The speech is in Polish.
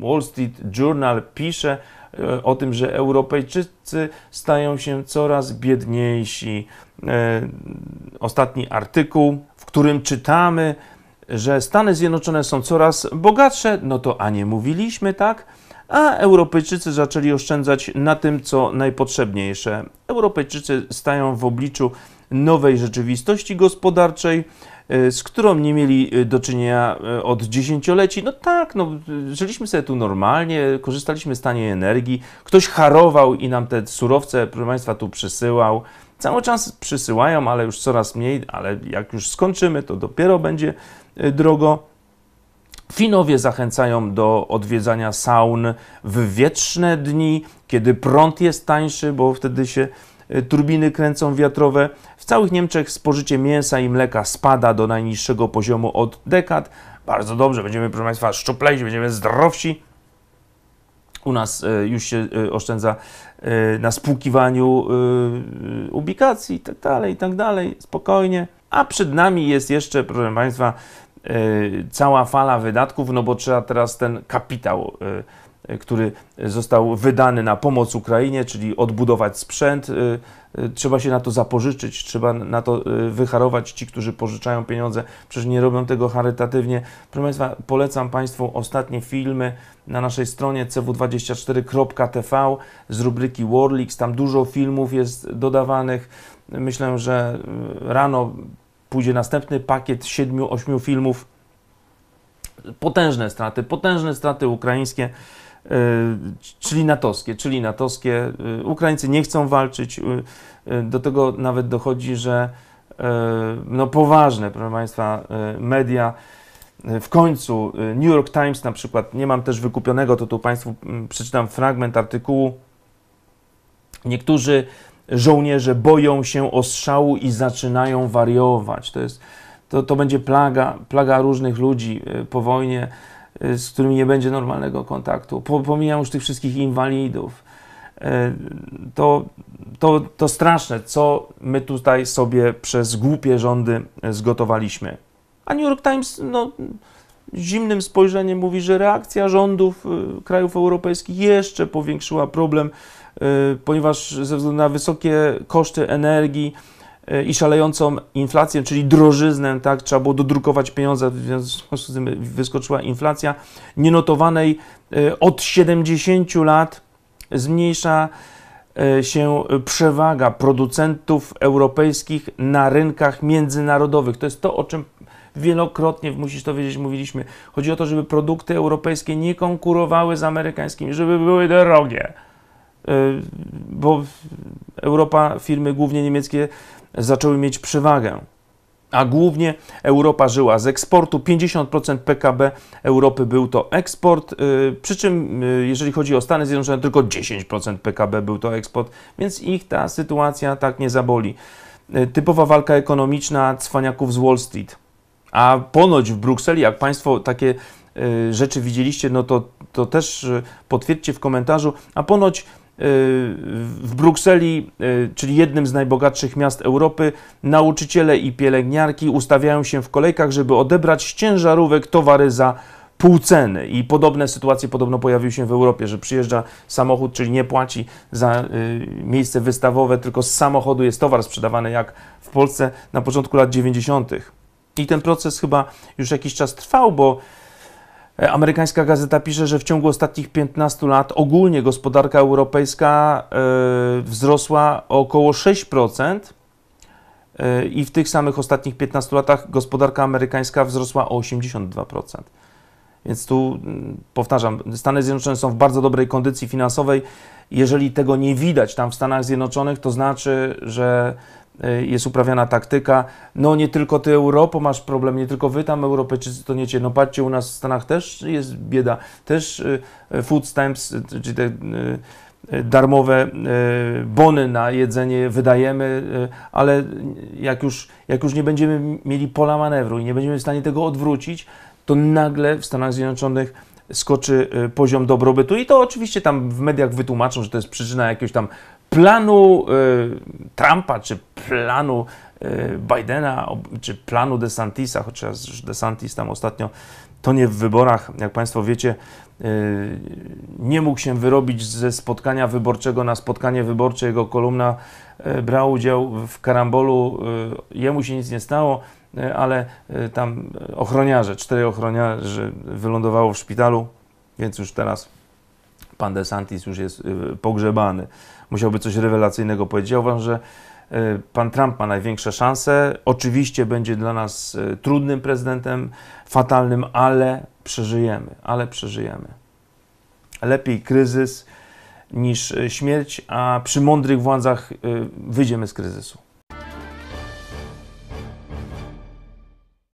Wall Street Journal pisze e, o tym, że Europejczycy stają się coraz biedniejsi. E, ostatni artykuł, w którym czytamy, że Stany Zjednoczone są coraz bogatsze, no to a nie mówiliśmy, tak? a Europejczycy zaczęli oszczędzać na tym, co najpotrzebniejsze. Europejczycy stają w obliczu nowej rzeczywistości gospodarczej, E, z którą nie mieli e, do czynienia e, od dziesięcioleci. No tak, no, żyliśmy sobie tu normalnie, korzystaliśmy z taniej energii. Ktoś harował i nam te surowce, proszę Państwa, tu przysyłał. Cały czas przysyłają, ale już coraz mniej, ale jak już skończymy, to dopiero będzie drogo. Finowie zachęcają do odwiedzania saun w wietrzne dni, kiedy prąd jest tańszy, bo wtedy się E, turbiny kręcą wiatrowe. W całych Niemczech spożycie mięsa i mleka spada do najniższego poziomu od dekad. Bardzo dobrze, będziemy, proszę Państwa, szczuplejsi, będziemy zdrowsi. U nas e, już się e, oszczędza na spłukiwaniu ubikacji itd., tak itd., tak spokojnie. A przed nami jest jeszcze, proszę Państwa, cała fala wydatków, no bo trzeba teraz ten kapitał E, który został wydany na pomoc Ukrainie, czyli odbudować sprzęt. E, e, trzeba się na to zapożyczyć, trzeba na to wycharować. Ci, którzy pożyczają pieniądze, przecież nie robią tego charytatywnie. Proszę Państwa, polecam Państwu ostatnie filmy na naszej stronie cw24.tv z rubryki Warlix. Tam dużo filmów jest dodawanych. Myślę, że rano pójdzie następny pakiet 7-8 filmów. Potężne straty, potężne straty ukraińskie. Y, czyli natowskie, czyli natowskie. Y, Ukraińcy nie chcą walczyć, y, do tego nawet dochodzi, że no poważne, proszę Państwa, media w końcu New York Times na przykład, nie mam też wykupionego, to tu Państwu mm, przeczytam fragment artykułu. Niektórzy żołnierze boją się ostrzału i zaczynają wariować. To, jest, to, to będzie plaga, plaga różnych ludzi po wojnie. Y, z którymi nie będzie normalnego kontaktu, pomijam już tych wszystkich inwalidów, y, to, to, to straszne, co my tutaj sobie przez głupie rządy y, zgotowaliśmy. A New York Times, no, zimnym spojrzeniem mówi, że reakcja rządów krajów europejskich jeszcze powiększyła problem, ponieważ ze względu na wysokie koszty energii, i szalejącą inflację, czyli drożyznę, tak, trzeba było dodrukować pieniądze, w związku z tym wyskoczyła inflacja, nienotowanej e, od 70 lat zmniejsza e, się przewaga producentów europejskich na rynkach międzynarodowych. To jest to, o czym wielokrotnie, musisz to wiedzieć, mówiliśmy. Chodzi o to, żeby produkty europejskie nie konkurowały z amerykańskimi, żeby były drogie. E, bo Europa, firmy głównie niemieckie, zaczęły mieć przewagę. A głównie Europa żyła z eksportu. 50% PKB Europy był to eksport, y, przy czym y, jeżeli chodzi o Stany Zjednoczone, tylko 10% PKB był to eksport, więc ich ta sytuacja tak nie zaboli. Y, typowa walka ekonomiczna cwaniaków z Wall Street. A ponoć w Brukseli, jak Państwo takie rzeczy widzieliście, no to, to też potwierdźcie w komentarzu. A ponoć w Brukseli, y, czyli jednym z najbogatszych miast Europy, nauczyciele i pielęgniarki ustawiają się w kolejkach, żeby odebrać z ciężarówek towary za pół ceny. I podobne sytuacje podobno pojawiły się w Europie, że przyjeżdża samochód, czyli nie płaci za y, miejsce wystawowe, tylko z samochodu jest towar sprzedawany, jak w Polsce na początku lat 90. I ten proces chyba już jakiś czas trwał, bo E, amerykańska gazeta pisze, że w ciągu ostatnich 15 lat ogólnie gospodarka europejska e, wzrosła o około 6% e, i w tych samych ostatnich 15 latach gospodarka amerykańska wzrosła o 82%. Więc tu powtarzam, Stany Zjednoczone są w bardzo dobrej kondycji finansowej. Jeżeli tego nie widać tam w Stanach Zjednoczonych, to znaczy, że Y, jest uprawiana taktyka, no nie tylko ty Europo masz problem, nie tylko wy tam Europejczycy to niecie, no patrzcie u nas w Stanach też jest bieda, też y, y, food stamps, czyli te darmowe bony na jedzenie wydajemy, ale jak już, jak już nie będziemy mieli pola manewru i nie będziemy w stanie tego odwrócić, to nagle w Stanach Zjednoczonych skoczy poziom dobrobytu i to oczywiście tam w mediach wytłumaczą, że to jest przyczyna jakiegoś tam planu y, Trumpa, czy planu y, Bidena, czy planu DeSantisa, chociaż DeSantis tam ostatnio to nie w wyborach, jak Państwo wiecie, y, nie mógł się wyrobić ze spotkania wyborczego na spotkanie wyborcze. Jego kolumna y, brała udział w karambolu, y, jemu się nic nie stało, ale tam ochroniarze, cztery ochroniarze wylądowało w szpitalu, więc już teraz pan DeSantis już jest y, pogrzebany. Musiałby coś rewelacyjnego powiedzieć. Ja uważam, że y, pan Trump ma największe szanse. Oczywiście będzie dla nas y, trudnym prezydentem, fatalnym, ale przeżyjemy, ale przeżyjemy. Lepiej kryzys niż śmierć, a przy mądrych władzach wyjdziemy z kryzysu.